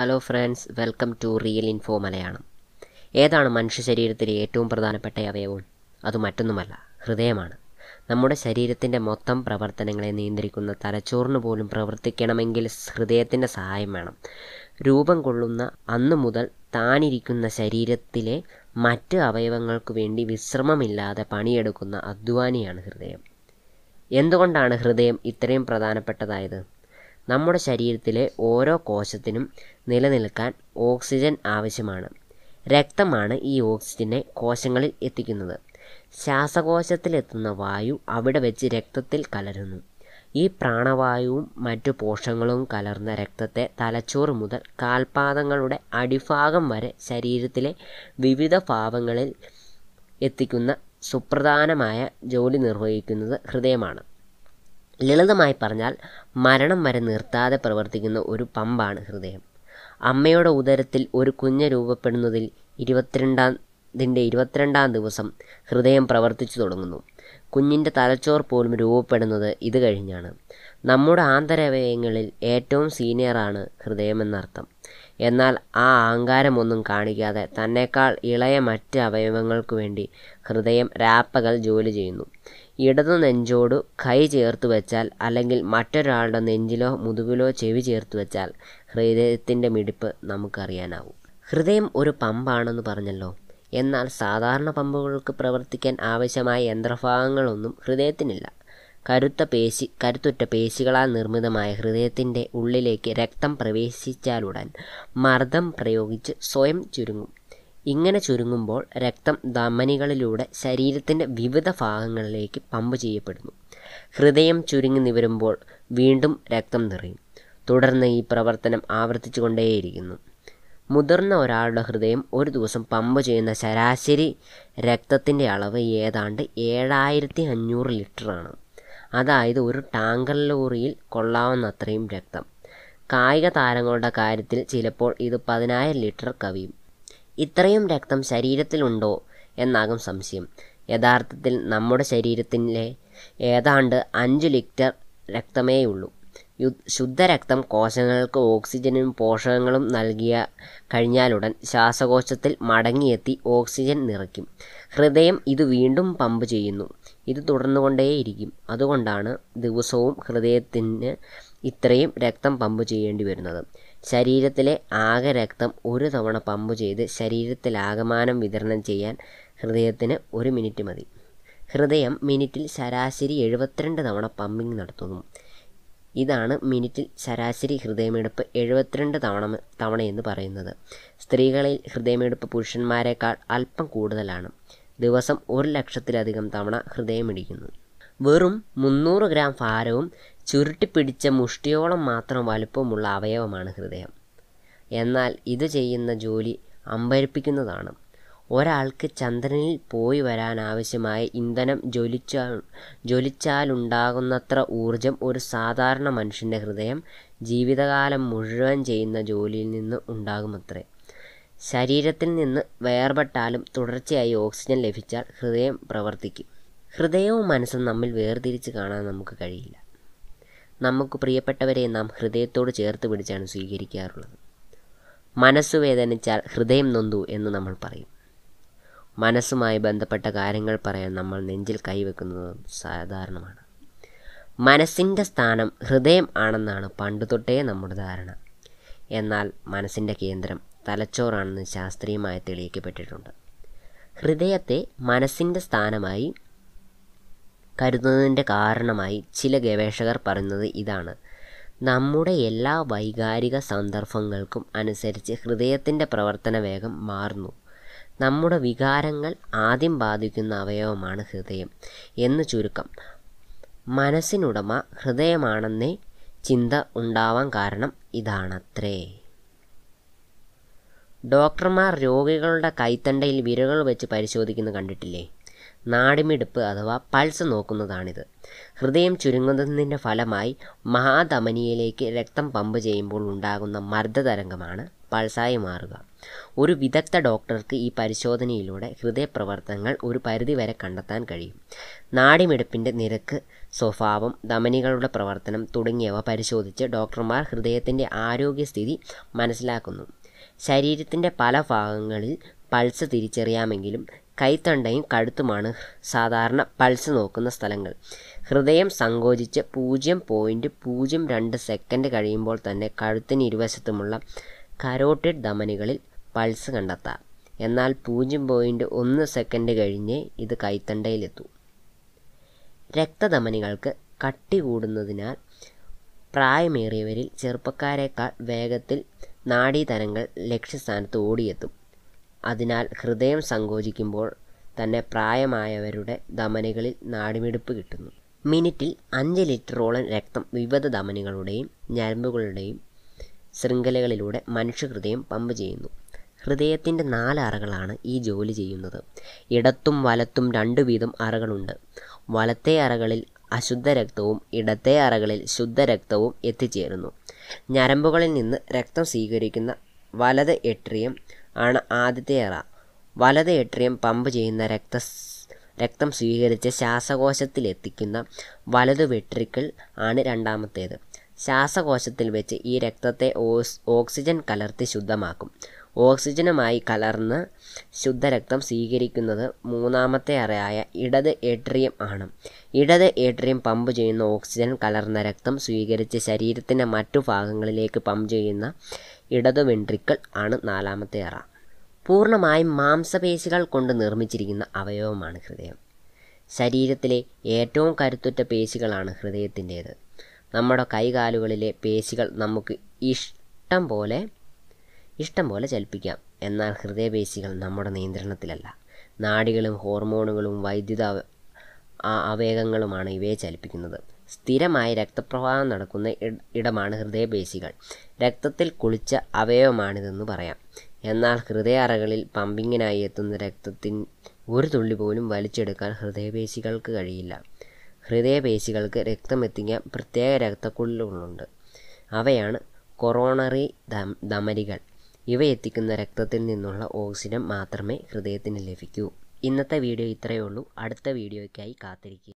Hello friends welcome to Real Info Malayalam ഏതാണ് മനുഷ്യ ശരീരത്തിലെ ഏറ്റവും പ്രധാനപ്പെട്ട അവയവം അത് മറ്റൊന്നുമല്ല ഹൃദയമാണ് നമ്മുടെ ശരീരത്തിൻ്റെ മൊത്തം പ്രവർത്തനങ്ങളെ നിയന്ത്രിക്കുന്ന തലച്ചോറിന് പോലും പ്രവർത്തിക്കണമെങ്കിൽ ഹൃദയത്തിൻ്റെ സഹായം വേണം രൂപം കൊള്ളുന്ന അന്നു മുതൽ താനിരിക്കുന്ന ശരീരത്തിലെ മറ്റ് അവയവങ്ങൾക്ക് വേണ്ടി വിശ്രമമില്ലാതെ പണിയെടുക്കുന്ന അധ്വാനിയാണ് ഹൃദയം എന്തുകൊണ്ടാണ് ഹൃദയം ഇത്രയും പ്രധാനപ്പെട്ടതായത് നമ്മുടെ ശരീരത്തിലെ ഓരോ കോശത്തിനും നിലനിൽക്കാൻ ഓക്സിജൻ ആവശ്യമാണ് രക്തമാണ് ഈ ഓക്സിജനെ കോശങ്ങളിൽ എത്തിക്കുന്നത് ശ്വാസകോശത്തിലെത്തുന്ന വായു അവിടെ വെച്ച് രക്തത്തിൽ കലരുന്നു ഈ പ്രാണവായുവും മറ്റു പോഷകങ്ങളും കലർന്ന രക്തത്തെ തലച്ചോറ് മുതൽ കാൽപാദങ്ങളുടെ അടിഭാഗം വരെ ശരീരത്തിലെ വിവിധ ഭാവങ്ങളിൽ എത്തിക്കുന്ന സുപ്രധാനമായ ജോലി നിർവഹിക്കുന്നത് ഹൃദയമാണ് ലളിതമായി പറഞ്ഞാൽ മരണം വരെ നിർത്താതെ പ്രവർത്തിക്കുന്ന ഒരു പമ്പാണ് ഹൃദയം അമ്മയുടെ ഉദരത്തിൽ ഒരു കുഞ്ഞ് രൂപപ്പെടുന്നതിൽ ഇരുപത്തിരണ്ടാം ഇതിൻ്റെ ഇരുപത്തിരണ്ടാം ദിവസം ഹൃദയം പ്രവർത്തിച്ചു തുടങ്ങുന്നു കുഞ്ഞിൻ്റെ തലച്ചോർ പോലും രൂപപ്പെടുന്നത് ഇത് കഴിഞ്ഞാണ് നമ്മുടെ ആന്തരവയങ്ങളിൽ ഏറ്റവും സീനിയറാണ് ഹൃദയമെന്നർത്ഥം എന്നാൽ ആ അഹങ്കാരമൊന്നും കാണിക്കാതെ തന്നെക്കാൾ ഇളയ മറ്റ് അവയവങ്ങൾക്കു വേണ്ടി ഹൃദയം രാപ്പകൽ ജോലി ചെയ്യുന്നു ഇടതു നെഞ്ചോട് കൈ ചേർത്തു വെച്ചാൽ അല്ലെങ്കിൽ മറ്റൊരാളുടെ നെഞ്ചിലോ മുതുകിലോ ചെവി ചേർത്തു വെച്ചാൽ ഹൃദയത്തിൻ്റെ മിടിപ്പ് നമുക്കറിയാനാവും ഹൃദയം ഒരു പമ്പാണെന്ന് പറഞ്ഞല്ലോ എന്നാൽ സാധാരണ പമ്പുകൾക്ക് പ്രവർത്തിക്കാൻ ആവശ്യമായ യന്ത്രഭാഗങ്ങളൊന്നും ഹൃദയത്തിനില്ല കരുത്ത പേശി കരുത്തുറ്റ പേശികളാൽ നിർമ്മിതമായ ഹൃദയത്തിൻ്റെ ഉള്ളിലേക്ക് രക്തം പ്രവേശിച്ചാലുടൻ മർദ്ദം പ്രയോഗിച്ച് സ്വയം ചുരുങ്ങും ഇങ്ങനെ ചുരുങ്ങുമ്പോൾ രക്തം ധമനികളിലൂടെ ശരീരത്തിൻ്റെ വിവിധ ഭാഗങ്ങളിലേക്ക് പമ്പ് ചെയ്യപ്പെടുന്നു ഹൃദയം ചുരുങ്ങി നിവരുമ്പോൾ വീണ്ടും രക്തം നിറയും തുടർന്ന് ഈ പ്രവർത്തനം ആവർത്തിച്ചുകൊണ്ടേയിരിക്കുന്നു മുതിർന്ന ഒരാളുടെ ഹൃദയം ഒരു ദിവസം പമ്പ് ചെയ്യുന്ന ശരാശരി രക്തത്തിൻ്റെ അളവ് ഏതാണ്ട് ഏഴായിരത്തി അഞ്ഞൂറ് ലിറ്ററാണ് അതായത് ഒരു ടാങ്കർ ലോറിയിൽ കൊള്ളാവുന്ന അത്രയും രക്തം കായിക താരങ്ങളുടെ കാര്യത്തിൽ ചിലപ്പോൾ ഇത് പതിനായിരം ലിറ്റർ കവിയും ഇത്രയും രക്തം ശരീരത്തിലുണ്ടോ എന്നാകും സംശയം യഥാർത്ഥത്തിൽ നമ്മുടെ ശരീരത്തിലെ ഏതാണ്ട് അഞ്ച് ലിറ്റർ രക്തമേയുള്ളൂ ശുദ്ധരക്തം കോശങ്ങൾക്ക് ഓക്സിജനും പോഷകങ്ങളും നൽകിയ കഴിഞ്ഞാലുടൻ ശ്വാസകോശത്തിൽ മടങ്ങിയെത്തി ഓക്സിജൻ നിറയ്ക്കും ഹൃദയം ഇത് വീണ്ടും പമ്പ് ചെയ്യുന്നു ഇത് തുടർന്നുകൊണ്ടേയിരിക്കും അതുകൊണ്ടാണ് ദിവസവും ഹൃദയത്തിന് ഇത്രയും രക്തം പമ്പ് ചെയ്യേണ്ടി വരുന്നത് ശരീരത്തിലെ ആകെ രക്തം ഒരു തവണ പമ്പ് ചെയ്ത് ശരീരത്തിലാകമാനം വിതരണം ചെയ്യാൻ ഹൃദയത്തിന് ഒരു മിനിറ്റ് മതി ഹൃദയം മിനിറ്റിൽ ശരാശരി എഴുപത്തിരണ്ട് തവണ പമ്പിംഗ് നടത്തുന്നു ഇതാണ് മിനിറ്റിൽ ശരാശരി ഹൃദയമെടുപ്പ് എഴുപത്തിരണ്ട് തവണ തവണയെന്ന് പറയുന്നത് സ്ത്രീകളിൽ ഹൃദയമെടുപ്പ് പുരുഷന്മാരെക്കാൾ അല്പം കൂടുതലാണ് ദിവസം ഒരു ലക്ഷത്തിലധികം തവണ ഹൃദയമിടിക്കുന്നു വെറും മുന്നൂറ് ഗ്രാം ഭാരവും ചുരുട്ടിപ്പിടിച്ച മുഷ്ടിയോളം മാത്രം വലുപ്പമുള്ള അവയവമാണ് ഹൃദയം എന്നാൽ ഇത് ചെയ്യുന്ന ജോലി അമ്പരപ്പിക്കുന്നതാണ് ഒരാൾക്ക് ചന്ദ്രനിൽ പോയി വരാനാവശ്യമായ ഇന്ധനം ജ്വലിച്ച ജ്വലിച്ചാലുണ്ടാകുന്നത്ര ഊർജം ഒരു സാധാരണ മനുഷ്യൻ്റെ ഹൃദയം ജീവിതകാലം മുഴുവൻ ചെയ്യുന്ന ജോലിയിൽ നിന്ന് ഉണ്ടാകുമത്രേ ശരീരത്തിൽ നിന്ന് വേർപെട്ടാലും തുടർച്ചയായി ഓക്സിജൻ ലഭിച്ചാൽ ഹൃദയം പ്രവർത്തിക്കും ഹൃദയവും മനസ്സും നമ്മിൽ വേർതിരിച്ച് കാണാൻ നമുക്ക് കഴിയില്ല നമുക്ക് പ്രിയപ്പെട്ടവരെ നാം ഹൃദയത്തോട് ചേർത്ത് പിടിച്ചാണ് സ്വീകരിക്കാറുള്ളത് മനസ്സ് വേദനിച്ചാൽ ഹൃദയം നൊന്തു എന്ന് നമ്മൾ പറയും മനസ്സുമായി ബന്ധപ്പെട്ട കാര്യങ്ങൾ പറയാൻ നമ്മൾ നെഞ്ചിൽ കൈവെക്കുന്നത് സാധാരണമാണ് മനസ്സിൻ്റെ സ്ഥാനം ഹൃദയം ആണെന്നാണ് പണ്ട് തൊട്ടേ നമ്മുടെ ധാരണ എന്നാൽ മനസ്സിൻ്റെ കേന്ദ്രം തലച്ചോറാണെന്ന് ശാസ്ത്രീയമായി തെളിയിക്കപ്പെട്ടിട്ടുണ്ട് ഹൃദയത്തെ മനസ്സിൻ്റെ സ്ഥാനമായി കരുതുന്നതിൻ്റെ കാരണമായി ചില ഗവേഷകർ പറയുന്നത് ഇതാണ് നമ്മുടെ എല്ലാ വൈകാരിക സന്ദർഭങ്ങൾക്കും അനുസരിച്ച് ഹൃദയത്തിൻ്റെ പ്രവർത്തന വേഗം മാറുന്നു നമ്മുടെ വികാരങ്ങൾ ആദ്യം ബാധിക്കുന്ന അവയവമാണ് ഹൃദയം എന്ന് ചുരുക്കം മനസ്സിനുടമ ഹൃദയമാണെന്നേ ചിന്ത ഉണ്ടാവാൻ കാരണം ഇതാണത്രേ ഡോക്ടർമാർ രോഗികളുടെ കൈത്തണ്ടയിൽ വിരകൾ വെച്ച് പരിശോധിക്കുന്നത് കണ്ടിട്ടില്ലേ നാഡിമിടിപ്പ് അഥവാ പൾസ് നോക്കുന്നതാണിത് ഹൃദയം ചുരുങ്ങുന്നതിൻ്റെ ഫലമായി മഹാധമനിയിലേക്ക് രക്തം പമ്പ് ചെയ്യുമ്പോൾ ഉണ്ടാകുന്ന മർദ്ദതരംഗമാണ് പൾസായി മാറുക ഒരു വിദഗ്ധ ഡോക്ടർക്ക് ഈ പരിശോധനയിലൂടെ ഹൃദയപ്രവർത്തനങ്ങൾ ഒരു പരിധിവരെ കണ്ടെത്താൻ കഴിയും നാഡിമിടിപ്പിൻ്റെ നിരക്ക് സ്വഭാവം ധമനികളുടെ പ്രവർത്തനം തുടങ്ങിയവ പരിശോധിച്ച് ഡോക്ടർമാർ ഹൃദയത്തിൻ്റെ ആരോഗ്യസ്ഥിതി മനസ്സിലാക്കുന്നു ശരീരത്തിൻ്റെ പല ഭാഗങ്ങളിൽ പൾസ് തിരിച്ചറിയാമെങ്കിലും കൈത്തണ്ടയും കഴുത്തുമാണ് സാധാരണ പൾസ് നോക്കുന്ന സ്ഥലങ്ങൾ ഹൃദയം സങ്കോചിച്ച് പൂജ്യം പോയിൻറ്റ് പൂജ്യം രണ്ട് സെക്കൻഡ് കഴിയുമ്പോൾ തന്നെ കഴുത്തിന് ഇരുവശത്തുമുള്ള കരോട്ടിഡ് ധമനികളിൽ പൾസ് കണ്ടെത്താം എന്നാൽ പൂജ്യം പോയിൻറ്റ് ഒന്ന് സെക്കൻഡ് കഴിഞ്ഞേ ഇത് കൈത്തണ്ടയിലെത്തൂ രക്തധമനികൾക്ക് കട്ടി കൂടുന്നതിനാൽ പ്രായമേറിയവരിൽ ചെറുപ്പക്കാരെക്കാൾ വേഗത്തിൽ നാഡീതരങ്ങൾ ലക്ഷ്യസ്ഥാനത്ത് ഓടിയെത്തും അതിനാൽ ഹൃദയം സങ്കോചിക്കുമ്പോൾ തന്നെ പ്രായമായവരുടെ ധമനികളിൽ നാഡിമിടിപ്പ് കിട്ടുന്നു. മിനിറ്റിൽ അഞ്ച് ലിറ്ററോളം രക്തം വിവിധ ധമനികളുടെയും ഞരമ്പുകളുടെയും ശൃംഖലകളിലൂടെ മനുഷ്യഹൃദയം പമ്പ് ചെയ്യുന്നു. ഹൃദയത്തിൻ്റെ നാല് അറകളാണ് ഈ ജോലി ചെയ്യുന്നത്. ഇടത്തും വലത്തും രണ്ടു വീതം അറകളുണ്ട്. വലത്തേ അറകളിൽ അശുദ്ധ രക്തവും ഇടത്തേ അറകളിൽ ശുദ്ധ രക്തവും എത്തിച്ചേരുന്നു. ഞരമ്പുകളിൽ നിന്ന് രക്തം സ്വീകരിക്കുന്ന വലത് എട്രിയം ആണ് ആദ്യത്തെ എറ വലത് ഏട്രിയം പമ്പ് ചെയ്യുന്ന രക്ത രക്തം സ്വീകരിച്ച് ശ്വാസകോശത്തിലെത്തിക്കുന്ന വലതു വെട്രിക്കിൾ ആണ് രണ്ടാമത്തേത് ശ്വാസകോശത്തിൽ വെച്ച് ഈ രക്തത്തെ ഓക്സിജൻ കലർത്തി ശുദ്ധമാക്കും ഓക്സിജനുമായി കലർന്ന് ശുദ്ധരക്തം സ്വീകരിക്കുന്നത് മൂന്നാമത്തെ അറയായ ഇടത് ഏട്രിയം ആണ് ഇടത് ഏട്രിയം പമ്പ് ചെയ്യുന്ന ഓക്സിജൻ കലർന്ന രക്തം സ്വീകരിച്ച് ശരീരത്തിൻ്റെ മറ്റു ഭാഗങ്ങളിലേക്ക് പമ്പ് ചെയ്യുന്ന ഇടതു വെൻട്രിക്കിൾ ആണ് നാലാമത്തെ അറ പൂർണ്ണമായും മാംസപേശികൾ കൊണ്ട് നിർമ്മിച്ചിരിക്കുന്ന അവയവമാണ് ഹൃദയം ശരീരത്തിലെ ഏറ്റവും കരുത്തുറ്റ പേശികളാണ് ഹൃദയത്തിൻ്റേത് നമ്മുടെ കൈകാലുകളിലെ പേശികൾ നമുക്ക് ഇഷ്ടം പോലെ ഇഷ്ടം പോലെ ചലിപ്പിക്കാം എന്നാൽ ഹൃദയപേശികൾ നമ്മുടെ നിയന്ത്രണത്തിലല്ല നാടികളും ഹോർമോണുകളും വൈദ്യുത ആവേഗങ്ങളുമാണ് ഇവയെ ചലിപ്പിക്കുന്നത് സ്ഥിരമായി രക്തപ്രവാഹം നടക്കുന്ന ഇടമാണ് ഹൃദയപേശികൾ രക്തത്തിൽ കുളിച്ച അവയവമാണിതെന്ന് പറയാം എന്നാൽ ഹൃദയറകളിൽ പമ്പിങ്ങിനായി എത്തുന്ന രക്തത്തിൻ ഒരു തുള്ളി പോലും വലിച്ചെടുക്കാൻ ഹൃദയപേശികൾക്ക് കഴിയില്ല. ഹൃദയപേശികൾക്ക് രക്തമെത്തിക്കാൻ പ്രത്യേക രക്തക്കുഴലുകളുണ്ട്. അവയാണ് കൊറോണറി ഇവ എത്തിക്കുന്ന രക്തത്തിൽ നിന്നുള്ള ഓക്സിജൻ മാത്രമേ ഹൃദയത്തിന് ലഭിക്കൂ. ഇന്നത്തെ വീഡിയോ ഇത്രയേ ഉള്ളൂ അടുത്ത വീഡിയോയ്ക്കായി കാത്തിരിക്കുക.